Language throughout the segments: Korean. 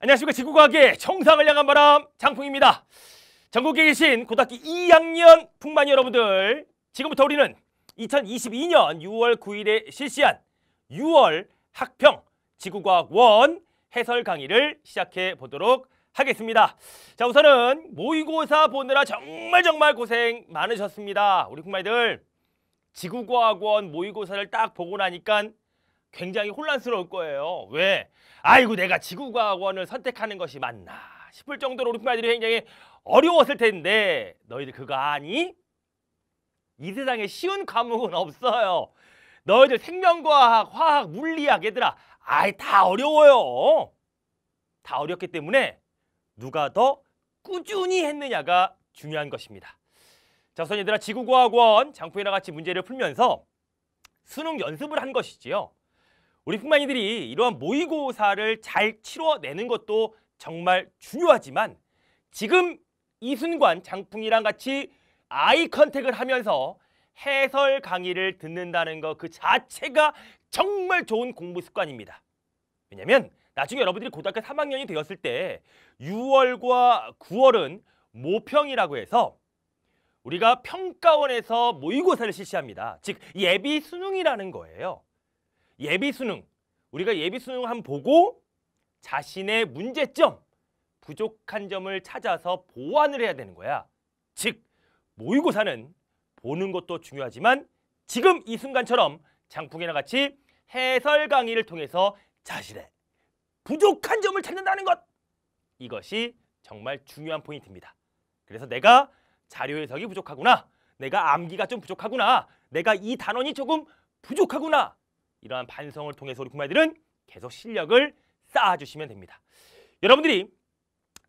안녕하십니까 지구과학의 정상을 향한 바람 장풍입니다 전국에 계신 고등학교 2학년 풍만 여러분들 지금부터 우리는 2022년 6월 9일에 실시한 6월 학평 지구과학 원 해설 강의를 시작해 보도록 하겠습니다 자 우선은 모의고사 보느라 정말 정말 고생 많으셨습니다 우리 풍마이들 지구과학원 모의고사를 딱 보고 나니까 굉장히 혼란스러울 거예요. 왜? 아이고 내가 지구과학원을 선택하는 것이 맞나 싶을 정도로 우리 부모들이 굉장히 어려웠을 텐데 너희들 그거 아니? 이 세상에 쉬운 과목은 없어요. 너희들 생명과학, 화학, 물리학 얘들아 아예 다 어려워요. 다 어렵기 때문에 누가 더 꾸준히 했느냐가 중요한 것입니다. 자, 우선 얘들아 지구과학원 장풍이랑 같이 문제를 풀면서 수능 연습을 한 것이지요. 우리 흑마이들이 이러한 모의고사를 잘 치러내는 것도 정말 중요하지만 지금 이순관 장풍이랑 같이 아이 컨택을 하면서 해설 강의를 듣는다는 것 그 자체가 정말 좋은 공부 습관입니다. 왜냐면 나중에 여러분들이 고등학교 3학년이 되었을 때 6월과 9월은 모평이라고 해서 우리가 평가원에서 모의고사를 실시합니다. 즉 예비 수능이라는 거예요. 예비 수능 우리가 예비 수능 한번 보고 자신의 문제점 부족한 점을 찾아서 보완을 해야 되는 거야. 즉 모의고사는 보는 것도 중요하지만 지금 이 순간처럼 장풍이나 같이 해설 강의를 통해서 자신의 부족한 점을 찾는다는 것! 이것이 정말 중요한 포인트입니다. 그래서 내가 자료 해석이 부족하구나, 내가 암기가 좀 부족하구나, 내가 이 단원이 조금 부족하구나 이러한 반성을 통해서 우리 구마이들은 계속 실력을 쌓아주시면 됩니다. 여러분들이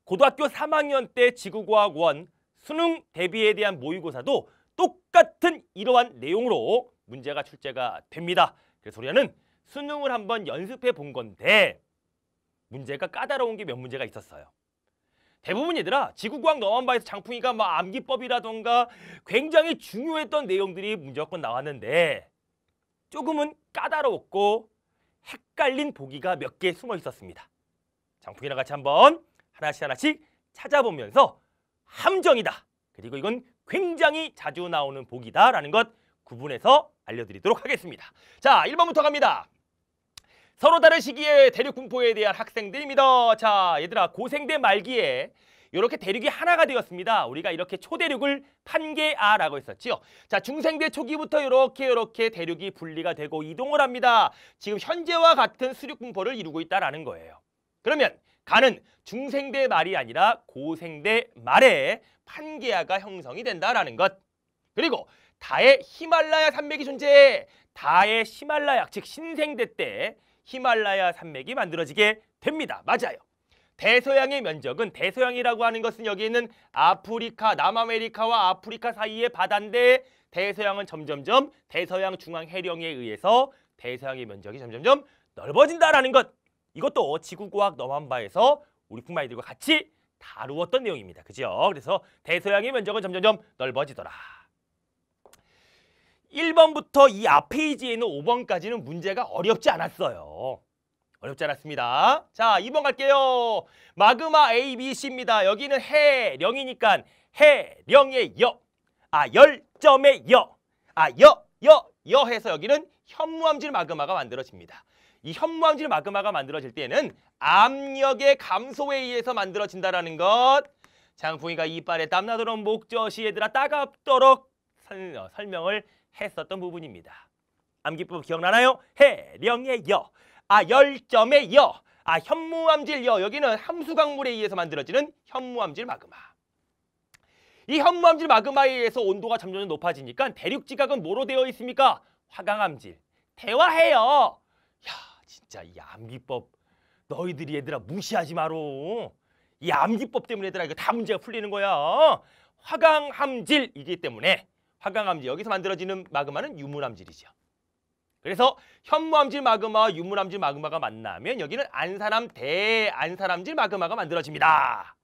고등학교 3학년 때 지구과학 원 수능 대비에 대한 모의고사도 똑같은 이러한 내용으로 문제가 출제가 됩니다. 그래서 우리는 수능을 한번 연습해 본 건데 문제가 까다로운 게 몇 문제가 있었어요. 대부분 얘들아 지구과학 너만 봐서 장풍이가 막 암기법이라던가 굉장히 중요했던 내용들이 문제건 나왔는데 조금은 까다롭고 헷갈린 보기가 몇 개 숨어 있었습니다. 장풍이랑 같이 한번 하나씩 하나씩 찾아보면서 함정이다. 그리고 이건 굉장히 자주 나오는 보기다라는 것 구분해서 알려드리도록 하겠습니다. 자, 1번부터 갑니다. 서로 다른 시기의 대륙 분포에 대한 학생들입니다. 자, 얘들아 고생대 말기에 이렇게 대륙이 하나가 되었습니다. 우리가 이렇게 초대륙을 판계아라고 했었지요. 자, 중생대 초기부터 이렇게 이렇게 대륙이 분리가 되고 이동을 합니다. 지금 현재와 같은 수륙분포를 이루고 있다라는 거예요. 그러면 가는 중생대 말이 아니라 고생대 말에 판계아가 형성이 된다라는 것. 그리고 다의 히말라야 산맥이 존재해. 다의 히말라야, 즉 신생대 때 히말라야 산맥이 만들어지게 됩니다. 맞아요. 대서양의 면적은 대서양이라고 하는 것은 여기 있는 아프리카, 남아메리카와 아프리카 사이의 바다인데 대서양은 점점점 대서양 중앙 해령에 의해서 대서양의 면적이 점점점 넓어진다라는 것. 이것도 지구과학 너만바에서 우리 북마이들과 같이 다루었던 내용입니다. 그죠? 그래서 대서양의 면적은 점점점 넓어지더라. 1번부터 이 앞페이지에 있는 5번까지는 문제가 어렵지 않았어요. 어렵지 않았습니다. 자, 2번 갈게요. 마그마 A, B, C입니다. 여기는 해령이니까 해령의 여, 아 열점의 여, 아 여, 여, 여 해서 여기는 현무암질 마그마가 만들어집니다. 이 현무암질 마그마가 만들어질 때는 압력의 감소에 의해서 만들어진다라는 것. 장풍이가 이빨에 땀나도록 목젖이 얘들아 따갑도록 어, 설명을 했었던 부분입니다. 암기법 기억나나요? 해령의 여. 아, 열점의 여. 아, 현무암질 여. 여기는 함수광물에 의해서 만들어지는 현무암질 마그마. 이 현무암질 마그마에 의해서 온도가 점점 높아지니까 대륙 지각은 뭐로 되어 있습니까? 화강암질. 대화해요. 야, 진짜 이 암기법 너희들이 얘들아 무시하지 마로. 이 암기법 때문에 얘들아 이거 다 문제가 풀리는 거야. 화강암질이기 때문에 화강암질 여기서 만들어지는 마그마는 유물암질이죠. 그래서 현무암질 마그마와 유물암질 마그마가 만나면 여기는 안산암 대안산암질 마그마가 만들어집니다.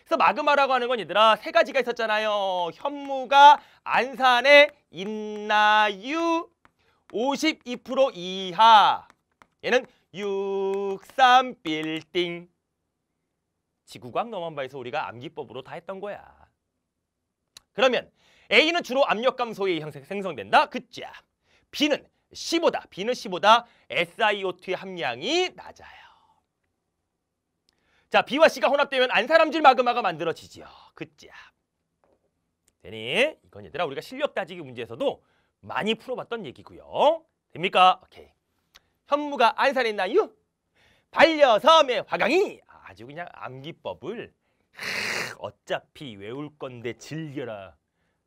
그래서 마그마라고 하는 건 얘들아 세 가지가 있었잖아요. 현무가 안산에 있나유52% 이하 얘는 63빌딩 지구광 넘한바에서 우리가 암기법으로 다 했던 거야. 그러면 A는 주로 압력 감소에 의해 생성된다. 그자 B는 C보다 B는 C보다 SiO2의 함량이 낮아요. 자, B와 C가 혼합되면 안사람질 마그마가 만들어지죠 그치야. 되니? 이건 얘들아 우리가 실력 따지기 문제에서도 많이 풀어봤던 얘기고요. 됩니까? 오케이. 현무가 안산했나요? 반려섬의 화강이 아주 그냥 암기법을 하, 어차피 외울 건데 즐겨라.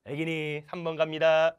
애기니 3번 갑니다.